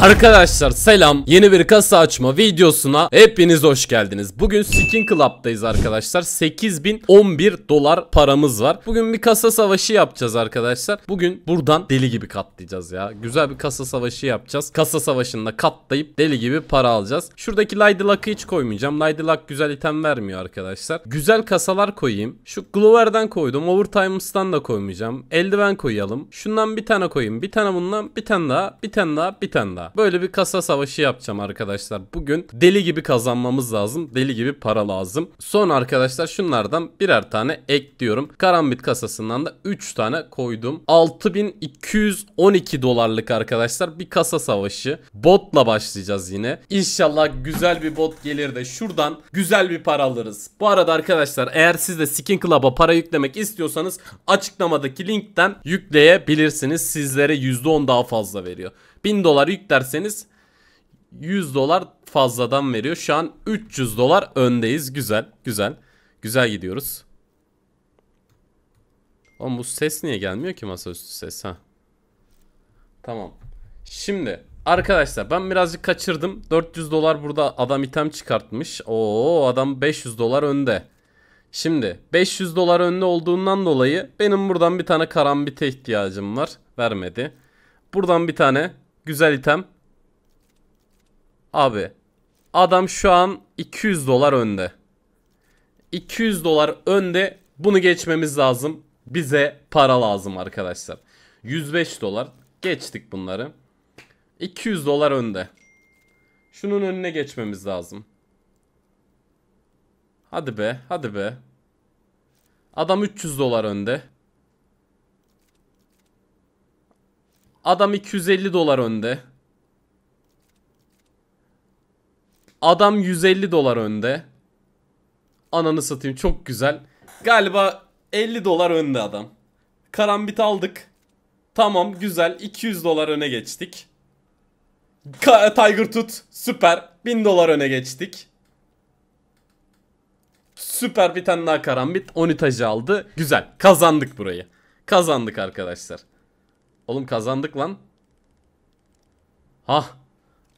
Arkadaşlar selam yeni bir kasa açma videosuna hepiniz hoş geldiniz Bugün Skin Club'dayız arkadaşlar 8011 dolar paramız var Bugün bir kasa savaşı yapacağız arkadaşlar Bugün buradan deli gibi katlayacağız ya Güzel bir kasa savaşı yapacağız Kasa savaşında katlayıp deli gibi para alacağız Şuradaki Lady Luck'ı hiç koymayacağım Lady Luck güzel item vermiyor arkadaşlar Güzel kasalar koyayım Şu Glover'den koydum Overtimes'tan da koymayacağım Eldiven koyalım Şundan bir tane koyayım bir tane bundan bir tane daha bir tane daha bir tane daha Böyle bir kasa savaşı yapacağım arkadaşlar. Bugün deli gibi kazanmamız lazım. Deli gibi para lazım. Son arkadaşlar şunlardan birer tane ekliyorum. Karambit kasasından da 3 tane koydum. 6212 dolarlık arkadaşlar bir kasa savaşı. Botla başlayacağız yine. İnşallah güzel bir bot gelir de şuradan güzel bir para alırız. Bu arada arkadaşlar eğer siz de Skin Club'a para yüklemek istiyorsanız açıklamadaki linkten yükleyebilirsiniz. Sizlere %10 daha fazla veriyor. 1000 dolar yüklerseniz 100 dolar fazladan veriyor. Şu an 300 dolar öndeyiz. Güzel, güzel. Güzel gidiyoruz. Oğlum bu ses niye gelmiyor ki masaüstü ses ha? Tamam. Şimdi arkadaşlar ben birazcık kaçırdım. 400 dolar burada adam item çıkartmış. Oo adam 500 dolar önde. Şimdi 500 dolar önde olduğundan dolayı benim buradan bir tane karambite ihtiyacım var. Vermedi. Buradan bir tane Güzel item. Abi. Adam şu an 200 dolar önde. 200 dolar önde bunu geçmemiz lazım. Bize para lazım arkadaşlar. 105 dolar. Geçtik bunları. 200 dolar önde. Şunun önüne geçmemiz lazım. Hadi be, hadi be. Adam 300 dolar önde. Adam 250 dolar önde. Adam 150 dolar önde. Ananı satayım çok güzel. Galiba 50 dolar önde adam. Karambit aldık. Tamam güzel 200 dolar öne geçtik. Ka e, Tiger tut süper 1000 dolar öne geçtik. Süper bir tane daha karambit Onitajı aldı. Güzel kazandık burayı. Kazandık arkadaşlar. Oğlum kazandık lan. Hah.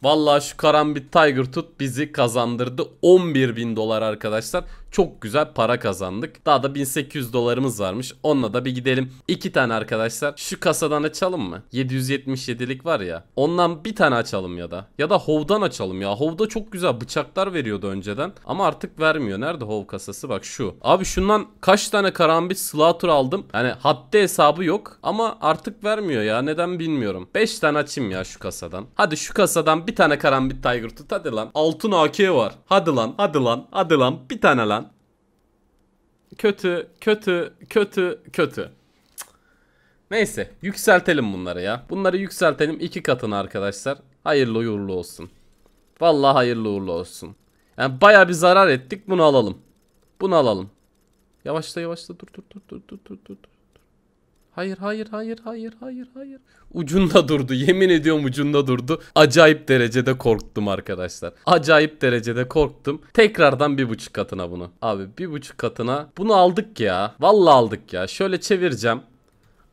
Valla şu karambit Tiger Tut bizi kazandırdı. 11 bin dolar arkadaşlar. Çok güzel para kazandık. Daha da 1800 dolarımız varmış. Onunla da bir gidelim. İki tane arkadaşlar. Şu kasadan açalım mı? 777'lik var ya. Ondan bir tane açalım ya da. Ya da Hov'dan açalım ya. Hov'da çok güzel bıçaklar veriyordu önceden. Ama artık vermiyor. Nerede Hov kasası? Bak şu. Abi şundan kaç tane karambit Slaughter aldım. Yani hatta hesabı yok. Ama artık vermiyor ya. Neden bilmiyorum. 5 tane açayım ya şu kasadan. Hadi şu kasadan bir tane karambit tiger tut hadi lan. Altın AK var. Hadi lan hadi lan hadi lan bir tane lan. Kötü kötü kötü kötü. Neyse yükseltelim bunları ya. Bunları yükseltelim iki katına arkadaşlar. Hayırlı uğurlu olsun. Vallahi hayırlı uğurlu olsun. Yani baya bir zarar ettik bunu alalım. Bunu alalım. Yavaşla yavaşla dur dur dur dur dur dur dur. Hayır hayır hayır hayır hayır hayır. Ucunda durdu yemin ediyorum ucunda durdu. Acayip derecede korktum arkadaşlar. Acayip derecede korktum. Tekrardan bir buçuk katına bunu. Abi bir buçuk katına bunu aldık ya. Vallahi aldık ya. Şöyle çevireceğim.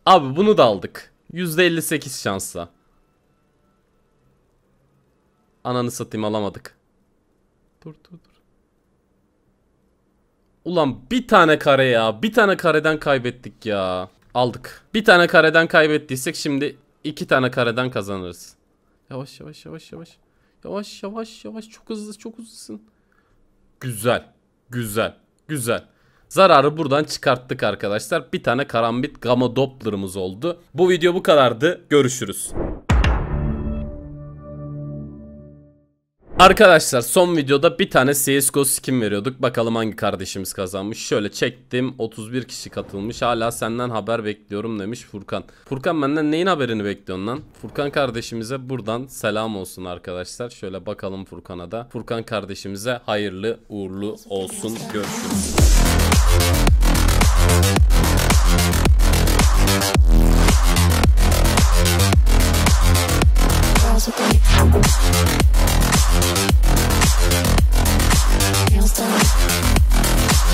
Abi bunu da aldık. %58 şansla. Ananı satayım alamadık. Dur dur dur. Ulan bir tane kare ya. Bir tane kareden kaybettik ya. Aldık. Bir tane kareden kaybettiysek şimdi iki tane kareden kazanırız. Yavaş yavaş yavaş yavaş. Yavaş yavaş yavaş çok hızlı çok hızlısın. Güzel. Güzel. Güzel. Zararı buradan çıkarttık arkadaşlar. Bir tane karambit gamma dopplerımız oldu. Bu video bu kadardı. Görüşürüz. Arkadaşlar son videoda bir tane CSGO skin veriyorduk. Bakalım hangi kardeşimiz kazanmış. Şöyle çektim. 31 kişi katılmış. Hala senden haber bekliyorum demiş Furkan. Furkan benden neyin haberini bekliyorsun lan? Furkan kardeşimize buradan selam olsun arkadaşlar. Şöyle bakalım Furkan'a da. Furkan kardeşimize hayırlı uğurlu olsun. Görüşürüz. Thank